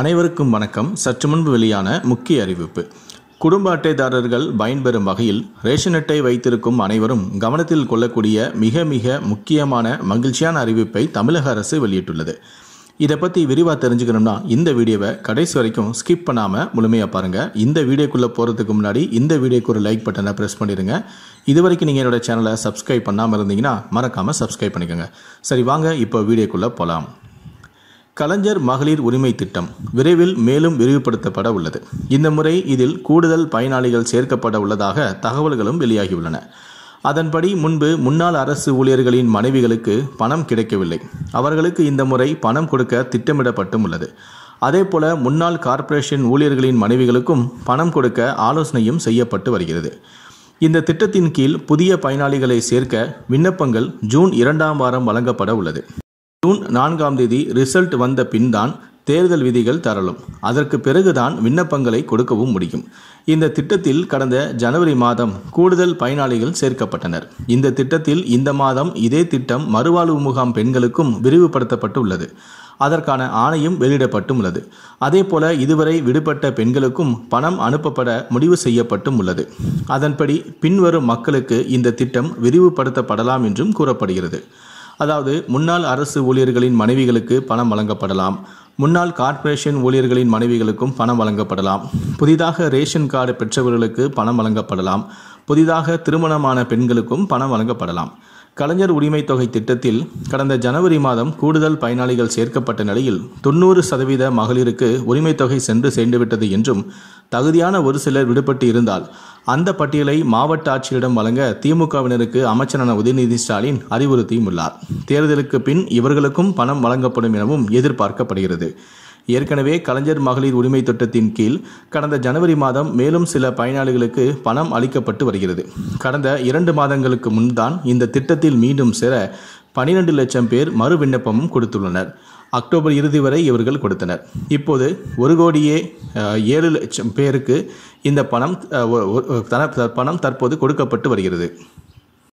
அனைவருக்கும் வணக்கம் சற்று முன்பு வெளியான முக்கிய அறிவிப்பு குடும்ப அட்டைதாரர்கள் பயன்பெறும் வகையில் ரேஷன் அட்டை வைத்திருக்கும் அனைவரும் கவனத்தில் கொள்ளக்கூடிய மிக மிக முக்கியமான மகிழ்ச்சியான அறிவிப்பை தமிழக அரசு வெளியிட்டுள்ளது இதை பற்றி விரிவாக தெரிஞ்சுக்கணும்னா இந்த வீடியோவை கடைசி வரைக்கும் ஸ்கிப் பண்ணாமல் முழுமையாக பாருங்கள் இந்த வீடியோக்குள்ளே போகிறதுக்கு முன்னாடி இந்த வீடியோக்கு ஒரு லைக் பட்டனை ப்ரெஸ் பண்ணிடுங்க இது வரைக்கும் நீங்கள் என்னோடய சேனலை சப்ஸ்கிரைப் பண்ணாமல் இருந்தீங்கன்னா மறக்காமல் சப்ஸ்கிரைப் பண்ணிக்கோங்க சரி வாங்க இப்போ வீடியோக்குள்ளே போகலாம் கலைஞர் மகளிர் உரிமை திட்டம் விரைவில் மேலும் விரிவுபடுத்தப்பட உள்ளது இந்த முறை இதில் கூடுதல் பயனாளிகள் சேர்க்கப்பட உள்ளதாக தகவல்களும் வெளியாகியுள்ளன அதன்படி முன்பு முன்னாள் அரசு ஊழியர்களின் மனைவிகளுக்கு பணம் கிடைக்கவில்லை அவர்களுக்கு இந்த முறை பணம் கொடுக்க திட்டமிடப்பட்டும் உள்ளது அதேபோல முன்னாள் கார்ப்பரேஷன் ஊழியர்களின் மனைவிகளுக்கும் பணம் கொடுக்க ஆலோசனையும் செய்யப்பட்டு வருகிறது இந்த திட்டத்தின் கீழ் புதிய பயனாளிகளை சேர்க்க விண்ணப்பங்கள் ஜூன் இரண்டாம் வாரம் வழங்கப்பட உள்ளது ஜூன் நான்காம் தேதி ரிசல்ட் வந்த பின் தான் தேர்தல் விதிகள் தரலும் அதற்கு பிறகுதான் விண்ணப்பங்களை கொடுக்கவும் முடியும் இந்த திட்டத்தில் கடந்த ஜனவரி மாதம் கூடுதல் பயனாளிகள் சேர்க்கப்பட்டனர் இந்த திட்டத்தில் இந்த மாதம் இதே திட்டம் மறுவாழ்வு முகாம் பெண்களுக்கும் விரிவுபடுத்தப்பட்டு உள்ளது அதற்கான ஆணையும் வெளியிடப்பட்டும் உள்ளது அதேபோல இதுவரை விடுபட்ட பெண்களுக்கும் பணம் அனுப்பப்பட முடிவு செய்யப்பட்டும் உள்ளது அதன்படி பின்வரும் மக்களுக்கு இந்த திட்டம் விரிவுபடுத்தப்படலாம் என்றும் கூறப்படுகிறது அதாவது முன்னாள் அரசு ஊழியர்களின் மனைவிகளுக்கு பணம் வழங்கப்படலாம் முன்னாள் கார்ப்பரேஷன் ஊழியர்களின் மனைவிகளுக்கும் பணம் வழங்கப்படலாம் புதிதாக ரேஷன் கார்டு பெற்றவர்களுக்கு பணம் வழங்கப்படலாம் புதிதாக திருமணமான பெண்களுக்கும் பணம் வழங்கப்படலாம் கலைஞர் உரிமை தொகை திட்டத்தில் கடந்த ஜனவரி மாதம் கூடுதல் பயனாளிகள் சேர்க்கப்பட்ட நிலையில் தொண்ணூறு சதவீத மகளிருக்கு உரிமை தொகை சென்று சேர்ந்துவிட்டது என்றும் தகுதியான ஒரு சிலர் விடுபட்டு இருந்தால் அந்த பட்டியலை மாவட்ட ஆட்சியரிடம் வழங்க திமுகவினருக்கு அமைச்சரான உதயநிதி ஸ்டாலின் அறிவுறுத்தியும் உள்ளார் தேர்தலுக்கு பின் இவர்களுக்கும் பணம் வழங்கப்படும் எனவும் எதிர்பார்க்கப்படுகிறது ஏற்கனவே கலைஞர் மகளிர் உரிமை திட்டத்தின் கீழ் கடந்த ஜனவரி மாதம் மேலும் சில பயனாளிகளுக்கு பணம் அளிக்கப்பட்டு வருகிறது கடந்த இரண்டு மாதங்களுக்கு முன்தான் இந்த திட்டத்தில் மீண்டும் சேர பனிரெண்டு லட்சம் பேர் மறு விண்ணப்பமும் கொடுத்துள்ளனர் அக்டோபர் இறுதி வரை இவர்கள் கொடுத்தனர் இப்போது ஒரு கோடியே ஏழு லட்சம் பேருக்கு இந்த பணம் பணம் தற்போது கொடுக்கப்பட்டு வருகிறது